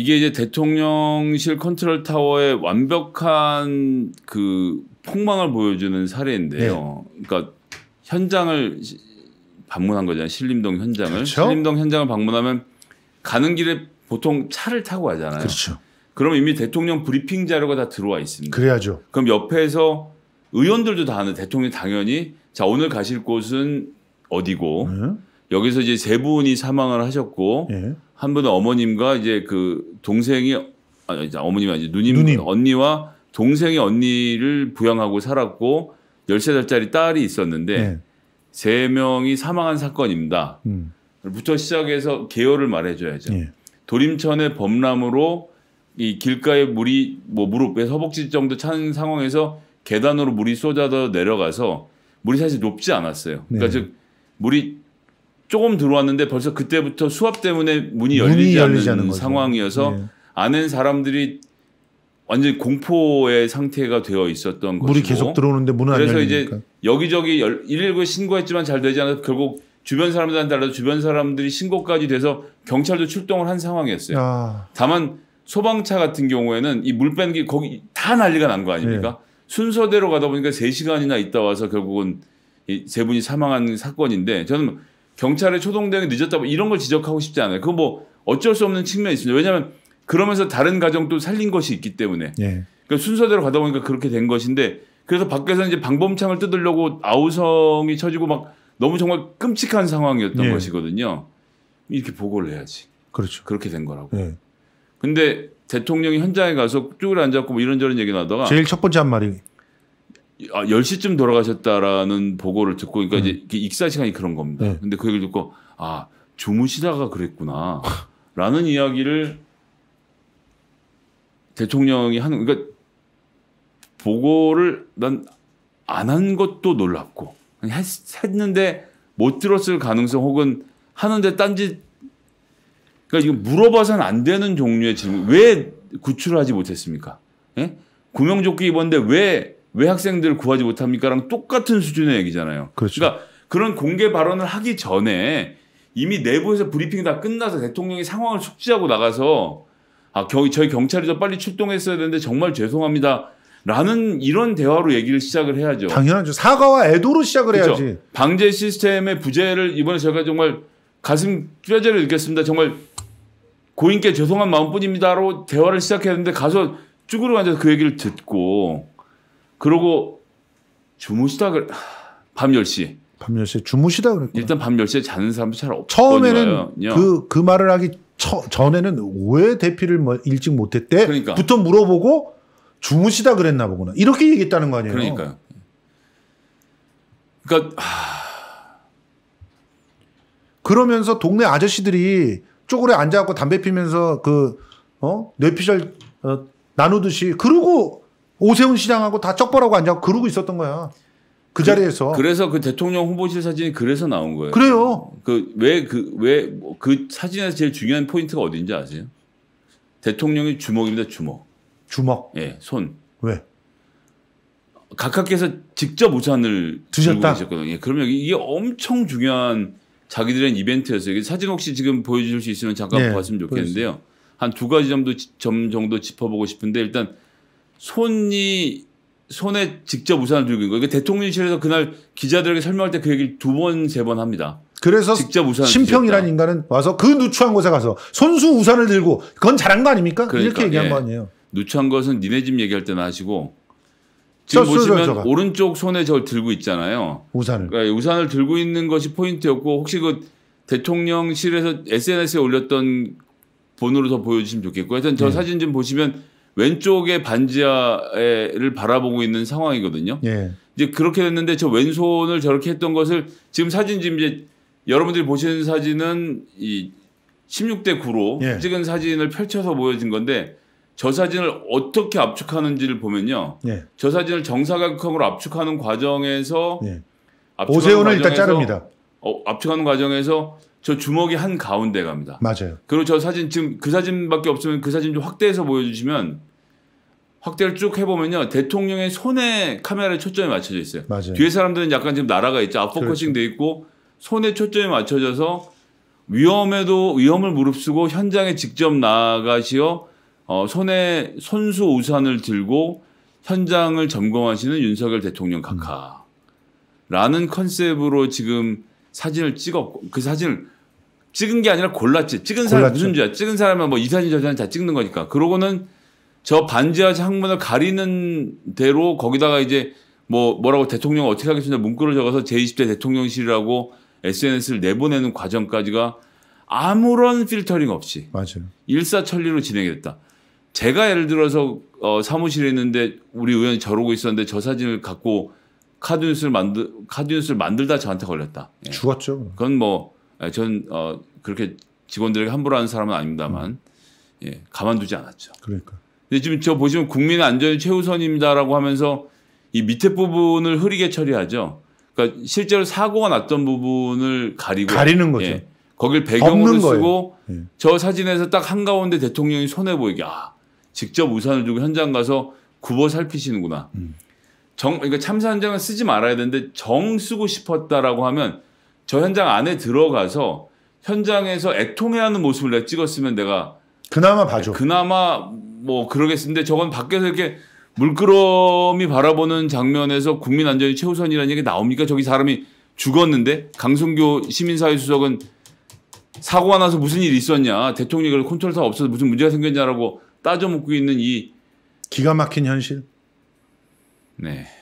이게 이제 대통령실 컨트롤 타워의 완벽한 그 폭망을 보여주는 사례인데요. 네. 그러니까 현장을 방문한 거잖아요. 신림동 현장을. 그렇죠? 신림동 현장을 방문하면 가는 길에 보통 차를 타고 가잖아요. 그렇죠. 그럼 이미 대통령 브리핑 자료가 다 들어와 있습니다. 그래야죠. 그럼 옆에서 의원들도 다 아는 대통령 당연히 자 오늘 가실 곳은 어디고 음? 여기서 이제 세 분이 사망을 하셨고 예. 한 분은 어머님과 이제 그 동생이 아, 아니 어머님이 아니 누님, 누님 언니와 동생이 언니를 부양하고 살았고 13살짜리 딸이 있었는데 예. 세 명이 사망한 사건입니다. 음. 부터 시작해서 개요를 말해줘야죠. 예. 도림천의 범람으로 이 길가에 물이 뭐 무릎에 허벅지 정도 찬 상황에서 계단으로 물이 쏟아져 내려가서 물이 사실 높지 않았어요. 그러니까 네. 즉 물이 조금 들어왔는데 벌써 그때부터 수업 때문에 문이, 열리지, 열리지 않는 상황이어서 네. 아는 사람들이 완전 히 공포의 상태가 되어 있었던 물이 것이고 물이 계속 들어오는데 문은 그래서 열리니까. 이제 여기저기 119에 신고했지만 잘 되지 않아서 결국 주변 사람들한테 알려서 주변 사람들이 신고까지 돼서 경찰도 출동을 한 상황이었어요. 아. 다만 소방차 같은 경우에는 이 물 뺀 게 거기 다 난리가 난 거 아닙니까? 네. 순서대로 가다 보니까 3시간이나 있다 와서 결국은 이세 분이 사망한 사건인데 저는 경찰의 초동 대응이 늦었다 고 뭐 이런 걸 지적하고 싶지 않아요. 그건 뭐 어쩔 수 없는 측면이 있습니다. 왜냐하면 그러면서 다른 가정도 살린 것이 있기 때문에 예. 그러니까 순서대로 가다 보니까 그렇게 된 것인데 그래서 밖에서 이제 방범창을 뜯으려고 아우성이 쳐지고 막 너무 정말 끔찍한 상황이었던 예. 것이거든요. 이렇게 보고를 해야지. 그렇죠. 그렇게 된 거라고. 예. 근데 대통령이 현장에 가서 쭈그려 앉았고 뭐 이런저런 얘기 나다가 제일 첫 번째 한 말이 아, 10시쯤 돌아가셨다라는 보고를 듣고, 그러니까 음. 이제 익사 시간이 그런 겁니다. 네. 근데 그 얘기를 듣고, 아, 주무시다가 그랬구나. 라는 이야기를 대통령이 하는, 그러니까 보고를 난 안 한 것도 놀랍고, 했, 했는데 못 들었을 가능성 혹은 하는데 딴지 그러니까 이거 물어봐서는 안 되는 종류의 질문. 왜 구출하지 을 못했습니까? 예? 구명조끼 입었는데 왜왜 학생들 구하지 못합니까랑 똑같은 수준의 얘기잖아요. 그렇죠. 그러니까 그런 공개 발언을 하기 전에 이미 내부에서 브리핑이 다 끝나서 대통령이 상황을 숙지하고 나가서 아, 겨, 저희 경찰이 더 빨리 출동했어야 되는데 정말 죄송합니다. 라는 이런 대화로 얘기를 시작을 해야죠. 당연하죠. 사과와 애도로 시작을 그렇죠. 해야지. 방제 시스템의 부재를 이번에 제가 정말 가슴 뼈저리를 느꼈습니다. 정말 고인께 죄송한 마음뿐입니다로 대화를 시작했는데 가서 쭈그려 앉아서 그 얘기를 듣고 그러고 주무시다 그래. 밤 10시. 밤 10시에 주무시다 그랬구 일단 밤 10시에 자는 사람도 잘 없고. 처음에는 그, 그 말을 하기 처, 전에는 왜 대피를 뭐 일찍 못했대? 그러니까. 부터 물어보고 주무시다 그랬나 보구나. 이렇게 얘기했다는 거 아니에요? 그러니까요. 그러니까, 하... 그러면서 동네 아저씨들이 쪼그려 앉아갖고 담배 피면서 그, 어? 뇌피셜 어, 나누듯이. 그러고 오세훈 시장하고 다 쩍벌하고 앉아 그러고 있었던 거야. 그, 그 자리에서. 그, 래서그 대통령 후보실 사진이 그래서 나온 거예요. 그래요. 그 왜 그 왜그 뭐 그, 사진에서 제일 중요한 포인트가 어딘지 아세요? 대통령이 주먹입니다. 주먹. 주먹. 예, 손. 왜? 가깝게서 직접 우산을 드셨다. 들고 예, 그러면 이게 엄청 중요한 자기들의 이벤트였어요. 사진 혹시 지금 보여주실 수 있으면 잠깐 네, 봤으면 좋겠는데요. 한 두 가지 정도 점 정도 짚어보고 싶은데 일단 손이 손에 직접 우산을 들고 있는 거예요. 대통령실에서 그날 기자들에게 설명할 때 그 얘기를 두 번, 세 번 합니다. 그래서 직접 우산 심평이라는 인간은 와서 그 누추한 곳에 가서 손수 우산을 들고 그건 잘한 거 아닙니까? 그러니까, 이렇게 얘기한 예. 거 아니에요. 누추한 것은 니네 집 얘기할 때나 하시고 지금 저, 보시면 저, 저, 오른쪽 손에 저걸 들고 있잖아요. 우산을. 그러니까 우산을 들고 있는 것이 포인트였고 혹시 그 대통령실에서 SNS에 올렸던 본으로 더 보여주시면 좋겠고 하여튼 저 네. 사진 좀 보시면 왼쪽의 반지하를 바라보고 있는 상황이거든요. 예. 이제 그렇게 됐는데 저 왼손을 저렇게 했던 것을 지금 사진 지금 이제 여러분들이 보시는 사진은 이 16대 9로 예. 찍은 사진을 펼쳐서 보여진 건데 저 사진을 어떻게 압축하는지를 보면요. 예. 저 사진을 정사각형으로 압축하는 과정에서 예. 압축하는 오세훈을 과정에서 일단 자릅니다. 어, 압축하는 과정에서 저 주먹이 한 가운데 갑니다. 맞아요. 그리고 저 사진 지금 그 사진밖에 없으면 그 사진 좀 확대해서 보여주시면 확대를 쭉 해보면요 대통령의 손에 카메라에 초점이 맞춰져 있어요. 맞아요. 뒤에 사람들은 약간 지금 날아가 있죠. 앞포커싱 그렇돼 있고 손에 초점이 맞춰져서 위험에도 위험을 무릅쓰고 현장에 직접 나가시어 어, 손에 손수 우산을 들고 현장을 점검하시는 윤석열 대통령 각하라는 음. 컨셉으로 지금 사진을 찍었고 그 사진을 찍은 게 아니라 골랐지. 찍은 사람 무슨 죄야? 찍은 사람은 뭐 이사진 저사진 다 찍는 거니까. 그러고는 저 반지하 창문을 가리는 대로 거기다가 이제 뭐 뭐라고 대통령 어떻게 하겠습니까 문구를 적어서 제20대 대통령실이라고 SNS를 내보내는 과정까지가 아무런 필터링 없이 맞아요. 일사천리로 진행이 됐다. 제가 예를 들어서 어, 사무실에 있는데 우리 의원이 저러고 있었는데 저 사진을 갖고 카드뉴스를 만들 카드뉴스를 만들다 저한테 걸렸다. 예. 죽었죠. 그건 뭐 아, 전 어, 그렇게 직원들에게 함부로 하는 사람은 아닙니다만 음. 예, 가만두지 않았죠. 그러니까. 근데 지금 저 보시면 국민 안전이 최우선입니다라고 하면서 이 밑에 부분을 흐리게 처리하죠. 그러니까 실제로 사고가 났던 부분을 가리고 가리는 거죠. 예, 거길 배경으로 쓰고 예. 저 사진에서 딱 한가운데 대통령이 손해 보이게 아 직접 우산을 두고 현장 가서 굽어 살피시는구나. 음. 정 그러니까 참사 현장은 쓰지 말아야 되는데 정 쓰고 싶었다라고 하면 저 현장 안에 들어가서 현장에서 애통해하는 모습을 내가 찍었으면 내가 그나마 봐줘. 그나마 뭐 그러겠는데 저건 밖에서 이렇게 물끄러미 바라보는 장면에서 국민 안전이 최우선이라는 얘기 나옵니까? 저기 사람이 죽었는데 강승규 시민사회수석은 사고가 나서 무슨 일이 있었냐 대통령이 그걸 컨트롤사 없어서 무슨 문제가 생겼냐라고 따져 묻고 있는 이 기가 막힌 현실. 네.